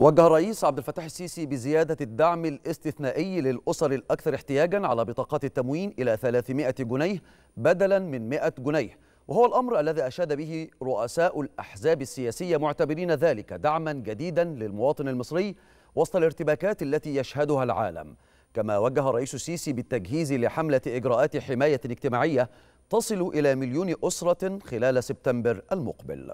وجه الرئيس عبد الفتاح السيسي بزيادة الدعم الاستثنائي للأسر الأكثر احتياجا على بطاقات التموين إلى 300 جنيه بدلا من 100 جنيه وهو الأمر الذي أشاد به رؤساء الأحزاب السياسية معتبرين ذلك دعما جديدا للمواطن المصري وسط الارتباكات التي يشهدها العالم كما وجه الرئيس السيسي بالتجهيز لحملة إجراءات حماية اجتماعية تصل إلى مليون أسرة خلال سبتمبر المقبل